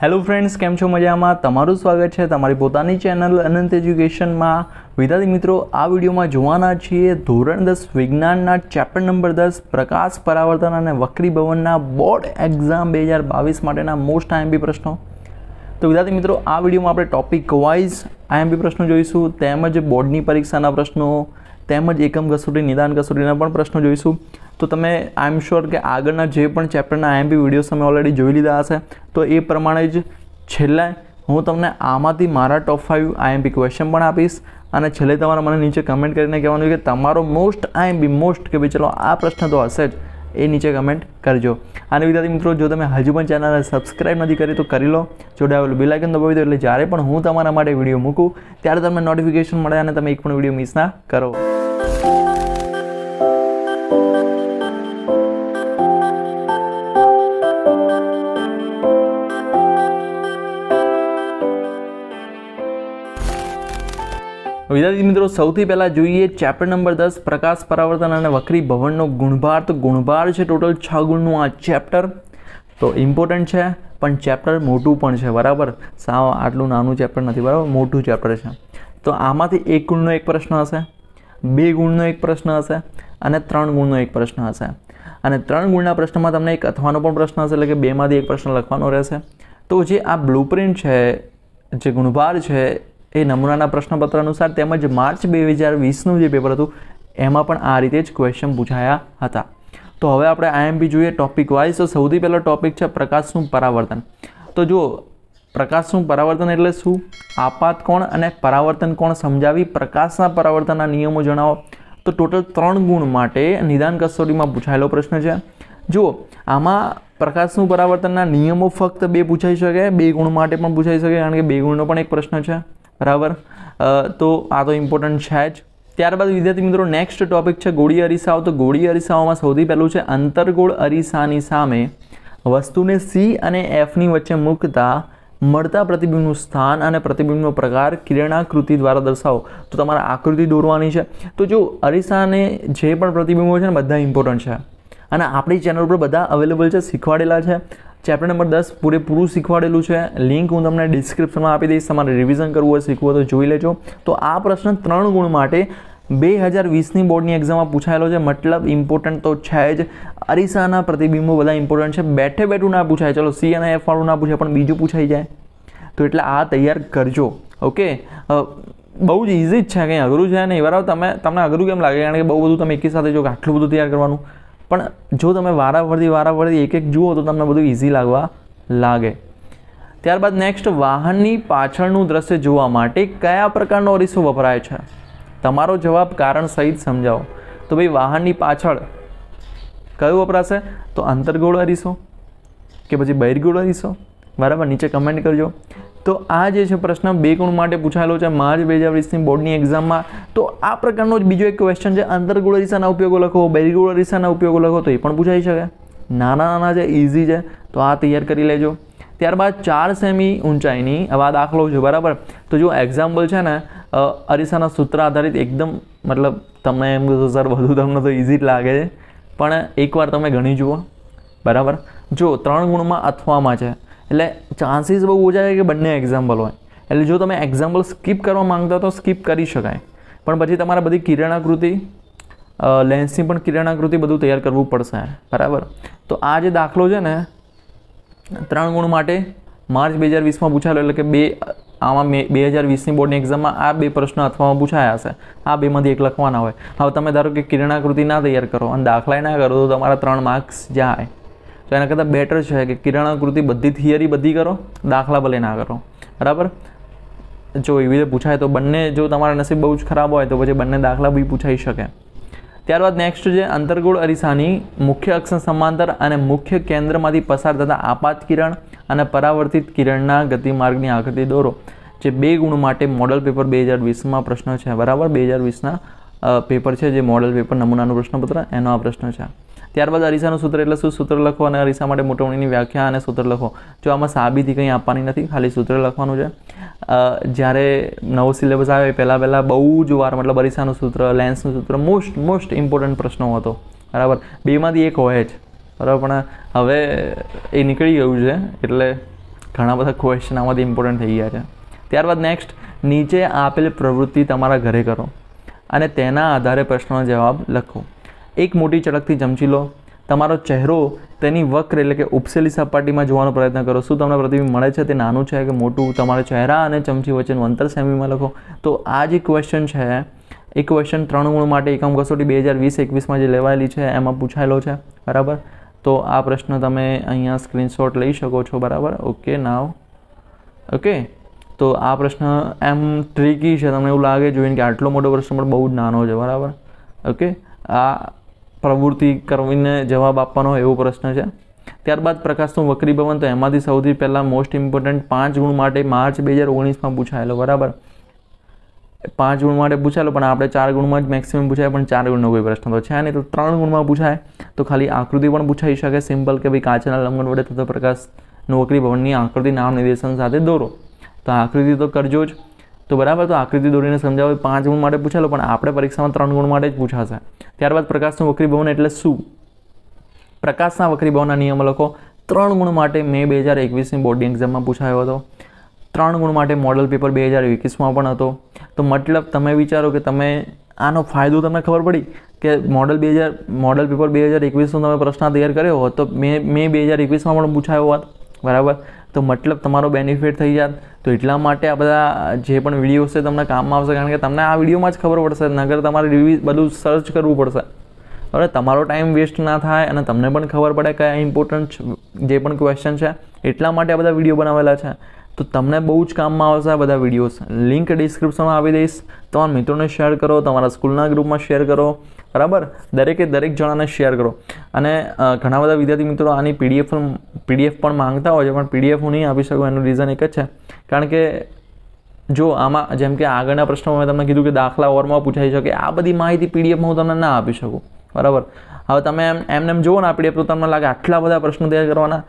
hello friends કેમ છો મજામાં તમારું સ્વાગત છે તમારી પોતાની ચેનલ અનંત એજ્યુકેશનમાં વિદ્યાર્થી મિત્રો આ વિડીયોમાં જોવાના છીએ ધોરણ દસ વિજ્ઞાનના ચેપ્ટર નંબર દસ પ્રકાશ પરાવર્તન અને વક્રીભવનના બોર્ડ એક્ઝામ બે હજાર બાવીસ માટેના મોસ્ટ આઈએમપી પ્રશ્નો તો વિદ્યાર્થી મિત્રો આ વિડીયોમાં આપણે ટોપિક વાઇઝ આઈએમપી પ્રશ્નો જોઈશું તેમજ બોર્ડની પરીક્ષાના પ્રશ્નો તેમજ એકમ કસોટી નિદાન કસોટીના પણ પ્રશ્નો જોઈશું તો તમે આઈ એમ શ્યોર કે આગળના જે પણ ચેપ્ટરના આઈએમપી વિડીયોઝ તમે ઓલરેડી જોઈ લીધા હશે તો એ પ્રમાણે જ છેલ્લા હું તમને આમાંથી મારા ટોપ ફાઇવ આઈએમપી ક્વેશ્ચન પણ આપીશ અને છેલ્લે તમારે મને નીચે કમેન્ટ કરીને કહેવાનું કે તમારો મોસ્ટ આઈએમપી મોસ્ટ કે ભાઈ ચલો આ પ્રશ્ન તો હશે જ એ નીચે કમેન્ટ કરજો અને વિદ્યાર્થી મિત્રો જો તમે હજુ પણ ચેનલ સબસ્ક્રાઈબ નથી કરી તો કરી લો જોડાયેલું બેલાઇકન દબાવી દો એટલે જ્યારે પણ હું તમારા માટે વિડીયો મૂકું ત્યારે તમને નોટિફિકેશન મળે અને તમે એક પણ વિડીયો મિસ ના કરો વિદ્યાર્થી મિત્રો સૌથી પહેલાં જોઈએ ચેપ્ટર નંબર દસ પ્રકાશ પરાવર્તન અને વક્રી ભવનનો ગુણભાર તો ગુણભાર છે ટોટલ છ ગુણનું આ ચેપ્ટર તો ઇમ્પોર્ટન્ટ છે પણ ચેપ્ટર મોટું પણ છે બરાબર સાવ આટલું નાનું ચેપ્ટર નથી બરાબર મોટું ચેપ્ટર છે તો આમાંથી એક ગુણનો એક પ્રશ્ન હશે બે ગુણનો એક પ્રશ્ન હશે અને ત્રણ ગુણનો એક પ્રશ્ન હશે અને ત્રણ ગુણના પ્રશ્નમાં તમને એક અથવાનો પણ પ્રશ્ન હશે એટલે કે બેમાંથી એક પ્રશ્ન લખવાનો રહેશે તો જે આ બ્લુપ્રિન્ટ છે જે ગુણભાર છે એ નમૂનાના પ્રશ્નપત્ર અનુસાર તેમજ માર્ચ બે હજાર વીસનું જે પેપર હતું એમાં પણ આ રીતે જ ક્વેશ્ચન પૂછાયા હતા તો હવે આપણે આઈએમપી જોઈએ ટોપિક વાઇઝ તો સૌથી પહેલો ટોપિક છે પ્રકાશનું પરાવર્તન તો જુઓ પ્રકાશનું પરાવર્તન એટલે શું આપાત કોણ અને પરાવર્તન કોણ સમજાવી પ્રકાશના પરાવર્તનના નિયમો જણાવો તો ટોટલ ત્રણ ગુણ માટે નિદાન કસોટીમાં પૂછાયેલો પ્રશ્ન છે જુઓ આમાં પ્રકાશનું પરાવર્તનના નિયમો ફક્ત બે પૂછાઈ શકે બે ગુણ માટે પણ પૂછાઈ શકે કારણ કે બે ગુણનો પણ એક પ્રશ્ન છે બરાબર તો આ તો ઇમ્પોર્ટન્ટ છે જ ત્યારબાદ વિદ્યાર્થી મિત્રો નેક્સ્ટ ટોપિક છે ગોળી અરીસાઓ તો ગોળી અરીસાઓમાં સૌથી પહેલું છે અંતર્ગોળ અરીસાની સામે વસ્તુને સી અને એફની વચ્ચે મૂકતા મળતા પ્રતિબિંબનું સ્થાન અને પ્રતિબિંબનો પ્રકાર કિરણાકૃતિ દ્વારા દર્શાવો તો તમારે આકૃતિ દોરવાની છે તો જો અરીસાને જે પણ પ્રતિબિંબો છે ને બધા ઇમ્પોર્ટન્ટ છે અને આપણી ચેનલ પર બધા અવેલેબલ છે શીખવાડેલા છે ચેપ્ટર નંબર દસ પૂરેપૂરું શીખવાડેલું છે લિંક હું તમને ડિસ્ક્રિપ્શનમાં આપી દઈશ તમારે રિવિઝન કરવું હોય શીખવું તો જોઈ લેજો તો આ પ્રશ્ન ત્રણ ગુણ માટે બે હજાર વીસની બોર્ડની એક્ઝામમાં પૂછાયેલો છે મતલબ ઇમ્પોર્ટન્ટ તો છે જ અરીસાના પ્રતિબિંબો બધા ઇમ્પોર્ટન્ટ છે બેઠે બેઠું ના પૂછાય ચલો સી અને એફ વાળું ના પૂછાય પણ બીજું પૂછાઈ જાય તો એટલે આ તૈયાર કરજો ઓકે બહુ જ ઇઝી જ છે કંઈ અઘરું છે નહીં બરાબર તમે તમને અઘરું કેમ લાગે કારણ કે બહુ બધું તમે એકી સાથે જો આટલું બધું તૈયાર કરવાનું પણ જો તમે વારાફરતી વારાફરતી એક એક જુઓ તો તમને બધું ઇઝી લાગવા લાગે ત્યારબાદ નેક્સ્ટ વાહનની પાછળનું દ્રશ્ય જોવા માટે કયા પ્રકારનો અરીસો વપરાય છે તમારો જવાબ કારણ સહિત સમજાવો તો ભાઈ વાહનની પાછળ કયું વપરાશે તો આંતરગોળ અરીસો કે પછી બહિર્ગોળ અરીસો બરાબર નીચે કમેન્ટ કરજો તો આ જે છે પ્રશ્ન બે ગુણ માટે પૂછાયેલો છે માર્ચ બે હજાર વીસની બોર્ડની એક્ઝામમાં તો આ પ્રકારનો જ બીજો એક ક્વેશ્ચન છે આંતરગોળ દિશાના ઉપયોગો લખો બહિર્ગોળ દિશાના ઉપયોગો લખો તો એ પણ પૂછાઈ શકે નાના નાના છે ઇઝી છે તો આ તૈયાર કરી લેજો ત્યારબાદ ચાર સેમી ઊંચાઈની આવા દાખલો છે બરાબર તો જો એક્ઝામ્પલ છે ને અરીસાના સૂત્ર આધારિત એકદમ મતલબ તમને એમ કહો સર વધુ તમને તો ઇઝી જ લાગે છે પણ એકવાર તમે ગણી જુઓ બરાબર જો ત્રણ ગુણમાં અથવામાં છે એટલે ચાન્સીસ બહુ ઓછા છે કે બંને એક્ઝામ્પલ હોય એટલે જો તમે એક્ઝામ્પલ સ્કીપ કરવા માંગતા તો સ્કીપ કરી શકાય પણ પછી તમારે બધી કિરણાકૃતિ લેન્સની પણ કિરણાકૃતિ બધું તૈયાર કરવું પડશે બરાબર તો આ જે દાખલો છે ને ત્રણ ગુણ માટે માર્ચ બે હજાર વીસમાં પૂછાયેલો એટલે કે બે આમાં મે બે હજાર વીસની બોર્ડની એક્ઝામમાં આ બે પ્રશ્ન અથવામાં પૂછાયા હશે આ બેમાંથી એક લખવાના હોય હવે તમે ધારો કે કિરણાકૃતિ ના તૈયાર કરો અને દાખલાય ના કરો તો તમારા ત્રણ માર્ક્સ જાય તો એના કરતાં બેટર છે કે કિરણાકૃતિ બધી થિયરી બધી કરો દાખલા ભલે ના કરો બરાબર જો એવી રીતે પૂછાય તો બંને જો તમારા નસીબ બહુ જ ખરાબ હોય તો પછી બંને દાખલા બી પૂછાઈ શકે ત્યારબાદ નેક્સ્ટ છે અંતર્ગોળ અરીસાની મુખ્ય અક્ષર સમાંતર અને મુખ્ય કેન્દ્રમાંથી પસાર થતા આપાત કિરણ અને પરાવર્તિત કિરણના ગતિમાર્ગની આકૃતિ દોરો જે બે ગુણ માટે મોડલ પેપર બે હજાર વીસમાં પ્રશ્ન છે બરાબર બે હજાર વીસના પેપર છે જે મોડલ પેપર નમૂનાનું પ્રશ્નપત્ર એનો આ પ્રશ્ન છે ત્યારબાદ અરીસાનું સૂત્ર એટલે શું સૂત્ર લખો અને અરીસા માટે મોટવણીની વ્યાખ્યા અને સૂત્ર લખો જો આમાં સાબિતી કંઈ આપવાની નથી ખાલી સૂત્ર લખવાનું છે જ્યારે નવો સિલેબસ આવે પહેલાં પહેલાં બહુ જ વાર મતલબ અરીસાનું સૂત્ર લેન્સનું સૂત્ર મોસ્ટ મોસ્ટ ઇમ્પોર્ટન્ટ પ્રશ્નો હતો બરાબર બેમાંથી એક હોય જ બરાબર પણ હવે એ નીકળી ગયું છે એટલે ઘણા બધા ક્વેશ્ચન આમાંથી ઇમ્પોર્ટન્ટ થઈ ગયા છે ત્યારબાદ નેક્સ્ટ નીચે આપેલ પ્રવૃત્તિ તમારા ઘરે કરો અને તેના આધારે પ્રશ્નોનો જવાબ લખો એક મોટી ચળકથી ચમચી લો તમારો ચહેરો તેની વક્ર એટલે કે ઉપસેલી સપાટીમાં જોવાનો પ્રયત્ન કરો શું તમને પ્રતિબિંબ મળે છે તે નાનું છે કે મોટું તમારે ચહેરા અને ચમચી વચ્ચેનું અંતર સેમીમાં લખો તો આ જે ક્વેશ્ચન છે એ ક્વેશ્ચન ત્રણ ગુણ માટે એકમ કસોટી બે હજાર વીસ એકવીસમાં જે લેવાયેલી છે એમાં પૂછાયેલો છે બરાબર તો આ પ્રશ્ન તમે અહીંયા સ્ક્રીનશોટ લઈ શકો છો બરાબર ઓકે નાવ ઓકે તો આ પ્રશ્ન એમ ટ્રીકી છે તમને એવું લાગે જોઈને કે આટલો મોટો પ્રશ્ન પણ બહુ જ નાનો છે બરાબર ઓકે આ પ્રવૃત્તિ કરીને જવાબ આપવાનો એવો પ્રશ્ન છે ત્યારબાદ પ્રકાશનું ભવન તો એમાંથી સૌથી પહેલાં મોસ્ટ ઇમ્પોર્ટન્ટ પાંચ ગુણ માટે માર્ચ બે હજાર ઓગણીસમાં પૂછાયેલો બરાબર પાંચ ગુણ માટે પૂછાયેલો પણ આપણે ચાર ગુણમાં જ મેક્સિમમ પૂછાય પણ ચાર ગુણનો કોઈ પ્રશ્ન તો છે નહીં તો ત્રણ ગુણમાં પૂછાય તો ખાલી આકૃતિ પણ પૂછાઈ શકે સિમ્પલ કે ભાઈ કાચના લંબન વડે થતો પ્રકાશનું ભવનની આકૃતિ નામ નિર્દેશન સાથે દોરો તો આકૃતિ તો કરજો જ તો બરાબર તો આકૃતિ દોરીને સમજાવો પાંચ ગુણ માટે પૂછેલો પણ આપણે પરીક્ષામાં ત્રણ ગુણ માટે જ પૂછાશે ત્યારબાદ પ્રકાશનું વક્રીભવન એટલે શું પ્રકાશના ભવનના નિયમો લખો ત્રણ ગુણ માટે મે બે હજાર એકવીસની બોર્ડિંગ એક્ઝામમાં પૂછાયો હતો ત્રણ ગુણ માટે મોડલ પેપર બે હજાર એકવીસમાં પણ હતો તો મતલબ તમે વિચારો કે તમે આનો ફાયદો તમને ખબર પડી કે મોડલ બે હજાર મોડલ પેપર બે હજાર એકવીસનો તમે પ્રશ્ન તૈયાર કર્યો હોત તો મેં મેં બે હજાર એકવીસમાં પણ પૂછાયો હોત બરાબર તો મતલબ તમારો બેનિફિટ થઈ જાત તો એટલા માટે આ બધા જે પણ વિડીયોઝ છે તમને કામમાં આવશે કારણ કે તમને આ વિડીયોમાં જ ખબર પડશે નગર તમારે રિવ્યુ બધું સર્ચ કરવું પડશે બરાબર તમારો ટાઈમ વેસ્ટ ના થાય અને તમને પણ ખબર પડે કયા ઇમ્પોર્ટન્ટ જે પણ ક્વેશ્ચન છે એટલા માટે આ બધા વિડીયો બનાવેલા છે તો તમને બહુ જ કામમાં આવશે આ બધા વિડીયોઝ લિંક ડિસ્ક્રિપ્શનમાં આવી દઈશ તમારા મિત્રોને શેર કરો તમારા સ્કૂલના ગ્રુપમાં શેર કરો બરાબર દરેકે દરેક જણાને શેર કરો અને ઘણા બધા વિદ્યાર્થી મિત્રો આની પીડીએફ પીડીએફ પણ માંગતા હોય છે પણ પીડીએફ હું નહીં આપી શકું એનું રીઝન એક જ છે કારણ કે જો આમાં જેમ કે આગળના પ્રશ્નમાં મેં તમને કીધું કે દાખલા ઓરમાં પૂછાઈ શકે આ બધી માહિતી પીડીએફમાં હું તમને ના આપી શકું બરાબર હવે તમે એમ એમને એમ જુઓ ને આ પીડીએફ તો તમને લાગે આટલા બધા પ્રશ્નો તૈયાર કરવાના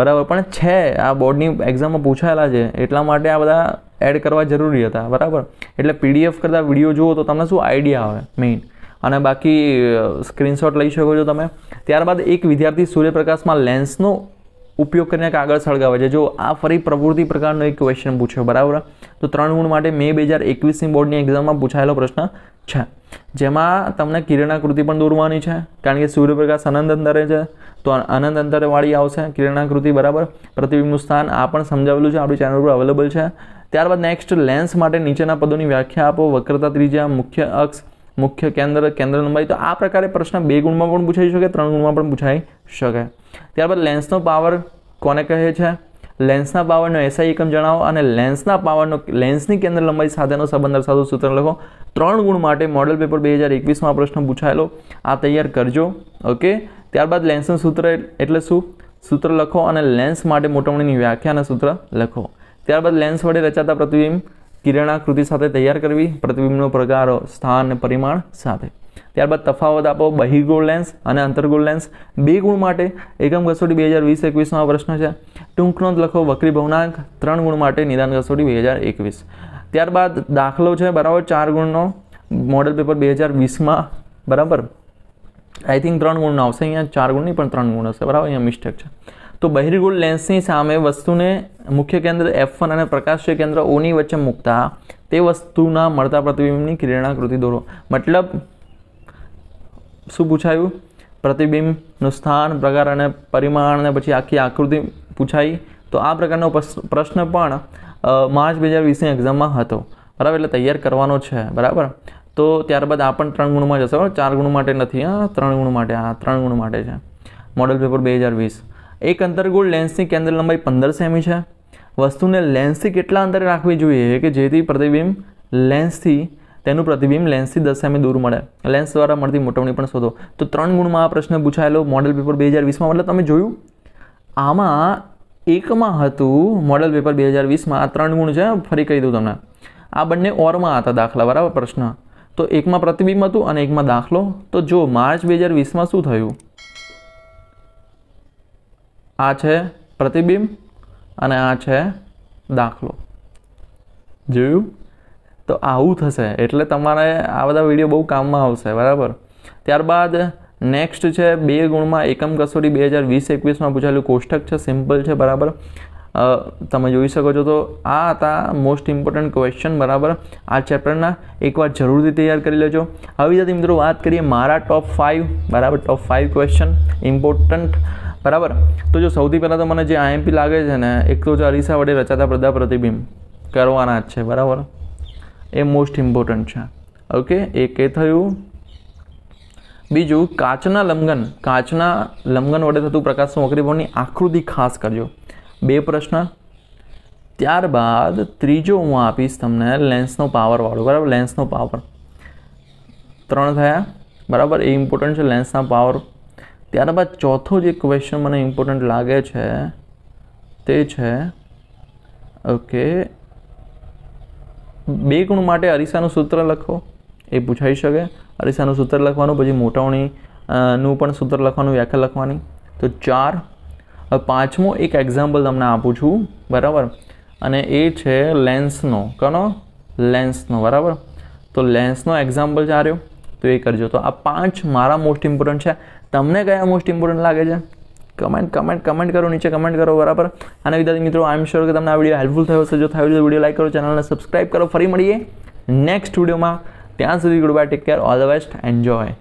બરાબર પણ છે આ બોર્ડની એક્ઝામમાં પૂછાયેલા છે એટલા માટે આ બધા એડ કરવા જરૂરી હતા બરાબર એટલે પીડીએફ કરતાં વિડીયો જુઓ તો તમને શું આઈડિયા આવે મેઇન અને બાકી સ્ક્રીનશોટ લઈ શકો છો તમે ત્યારબાદ એક વિદ્યાર્થી સૂર્યપ્રકાશમાં લેન્સનો ઉપયોગ કરીને કાગળ સળગાવે છે જો આ ફરી પ્રવૃત્તિ પ્રકારનો એક ક્વેશ્ચન પૂછ્યો બરાબર તો ત્રણ ગુણ માટે મે બે હજાર એકવીસની બોર્ડની એક્ઝામમાં પૂછાયેલો પ્રશ્ન છે જેમાં તમને કિરણાકૃતિ પણ દોરવાની છે કારણ કે સૂર્યપ્રકાશ અનંત અંતરે છે તો અનંત અંતરેવાળી આવશે કિરણાકૃતિ બરાબર પ્રતિબિંબનું સ્થાન આ પણ સમજાવેલું છે આપણી ચેનલ પર અવેલેબલ છે ત્યારબાદ નેક્સ્ટ લેન્સ માટે નીચેના પદોની વ્યાખ્યા આપો વક્રતા ત્રીજા મુખ્ય અક્ષ મુખ્ય કેન્દ્ર કેન્દ્ર લંબાઈ તો આ પ્રકારે પ્રશ્ન બે ગુણમાં પણ પૂછાઈ શકે ત્રણ ગુણમાં પણ પૂછાઈ શકે ત્યારબાદ લેન્સનો પાવર કોને કહે છે લેન્સના પાવરનો એસઆઈ એકમ જણાવો અને લેન્સના પાવરનો લેન્સની કેન્દ્ર લંબાઈ સાથેનો સંબંધ દર્શાવતો સૂત્ર લખો ત્રણ ગુણ માટે મોડલ પેપર બે હજાર એકવીસમાં પ્રશ્ન પૂછાયેલો આ તૈયાર કરજો ઓકે ત્યારબાદ લેન્સનું સૂત્ર એટલે શું સૂત્ર લખો અને લેન્સ માટે મોટવણીની વ્યાખ્યા અને સૂત્ર લખો ત્યારબાદ લેન્સ વડે રચાતા પ્રતિબિંબ કિરણાકૃતિ સાથે તૈયાર કરવી પ્રતિબિંબનો પ્રકાર સ્થાન અને પરિમાણ સાથે ત્યારબાદ તફાવત આપો બહિર્ગોળ લેન્સ અને અંતર્ગોળ લેન્સ બે ગુણ માટે એકમ કસોટી બે હજાર વીસ એકવીસમાં આ પ્રશ્ન છે ટૂંકનો નોંધ લખો વક્રી ભવનાંક ત્રણ ગુણ માટે નિદાન કસોટી બે હજાર એકવીસ ત્યારબાદ દાખલો છે બરાબર ચાર ગુણનો મોડેલ પેપર બે હજાર વીસમાં બરાબર આઈ થિંક ત્રણ ગુણનો આવશે અહીંયા ચાર ગુણની પણ ત્રણ ગુણ હશે બરાબર અહીંયા મિસ્ટેક છે તો બહિર્ગુળ લેન્સની સામે વસ્તુને મુખ્ય કેન્દ્ર એફ અને પ્રકાશીય કેન્દ્ર ઓની વચ્ચે મૂકતા તે વસ્તુના મળતા પ્રતિબિંબની કિરણાકૃતિ દોરો મતલબ શું પૂછાયું પ્રતિબિંબનું સ્થાન પ્રકાર અને પરિમાણ અને પછી આખી આકૃતિ પૂછાઈ તો આ પ્રકારનો પ્રશ્ન પણ માર્ચ બે હજાર વીસની એક્ઝામમાં હતો બરાબર એટલે તૈયાર કરવાનો છે બરાબર તો ત્યારબાદ આ પણ ત્રણ ગુણમાં જશે ચાર ગુણ માટે નથી હા ત્રણ ગુણ માટે આ ત્રણ ગુણ માટે છે મોડલ પેપર બે હજાર વીસ એક અંતર્ગોળ લેન્સની કેન્દ્ર લંબાઈ પંદર સેમી છે વસ્તુને લેન્સથી કેટલા અંતરે રાખવી જોઈએ કે જેથી પ્રતિબિંબ લેન્સથી તેનું પ્રતિબિંબ લેન્સથી દસ સેમી દૂર મળે લેન્સ દ્વારા મળતી મોટવણી પણ શોધો તો ત્રણ ગુણમાં આ પ્રશ્ન પૂછાયેલો મોડલ પેપર બે હજાર વીસમાં મતલબ તમે જોયું આમાં એકમાં હતું મોડલ પેપર બે હજાર વીસમાં આ ત્રણ ગુણ છે ફરી કહી દઉં તમને આ બંને ઓરમાં હતા દાખલા બરાબર પ્રશ્ન તો એકમાં પ્રતિબિંબ હતું અને એકમાં દાખલો તો જો માર્ચ બે હજાર વીસમાં શું થયું આ છે પ્રતિબિંબ અને આ છે દાખલો જોયું તો આવું થશે એટલે તમારે આ બધા વિડીયો બહુ કામમાં આવશે બરાબર ત્યારબાદ નેક્સ્ટ છે બે ગુણમાં એકમ કસોટી બે હજાર વીસ એકવીસમાં પૂછાયેલું કોષ્ટક છે સિમ્પલ છે બરાબર તમે જોઈ શકો છો તો આ હતા મોસ્ટ ઇમ્પોર્ટન્ટ ક્વેશ્ચન બરાબર આ ચેપ્ટરના એકવાર જરૂરથી તૈયાર કરી લેજો હવે વિદ્યાર્થી મિત્રો વાત કરીએ મારા ટોપ ફાઇવ બરાબર ટોપ ફાઇવ ક્વેશ્ચન ઇમ્પોર્ટન્ટ બરાબર તો જો સૌથી પહેલાં તો મને જે આઈએમપી લાગે છે ને એક તો જો અરીસા વડે રચાતા પ્રદા પ્રતિબિંબ કરવાના જ છે બરાબર એ મોસ્ટ ઇમ્પોર્ટન્ટ છે ઓકે એ કે થયું બીજું કાચના લંગન કાચના લંગન વડે થતું પ્રકાશનું વક્રીભવનની આકૃતિ ખાસ કરજો બે પ્રશ્ન ત્યારબાદ ત્રીજો હું આપીશ તમને લેન્સનો પાવરવાળો બરાબર લેન્સનો પાવર ત્રણ થયા બરાબર એ ઇમ્પોર્ટન્ટ છે લેન્સના પાવર ત્યારબાદ ચોથો જે ક્વેશ્ચન મને ઇમ્પોર્ટન્ટ લાગે છે તે છે ઓકે બે ગુણ માટે અરીસાનું સૂત્ર લખો એ પૂછાઈ શકે અરીસાનું સૂત્ર લખવાનું પછી મોટાવણી નું પણ સૂત્ર લખવાનું વ્યાખ્યા લખવાની તો ચાર પાંચમો એક એક્ઝામ્પલ તમને આપું છું બરાબર અને એ છે લેન્સનો કનો લેન્સનો બરાબર તો લેન્સનો એક્ઝામ્પલ ચાર્યો તો એ કરજો તો આ પાંચ મારા મોસ્ટ ઇમ્પોર્ટન્ટ છે તમને કયા મોસ્ટ ઇમ્પોર્ટન્ટ લાગે છે કમેન્ટ કમેન્ટ કમેન્ટ કરો નીચે કમેન્ટ કરો બરાબર અને વિદ્યાર્થી મિત્રો આઈ એમ શ્યોર કે તમને આ વિડીયો હેલ્પફુલ થયો છે જો થયો તો વિડીયો લાઈક કરો ચેનલને સબસ્ક્રાઈબ કરો ફરી મળીએ નેક્સ્ટ વિડીયોમાં ત્યાં સુધી goodbye take care all the best enjoy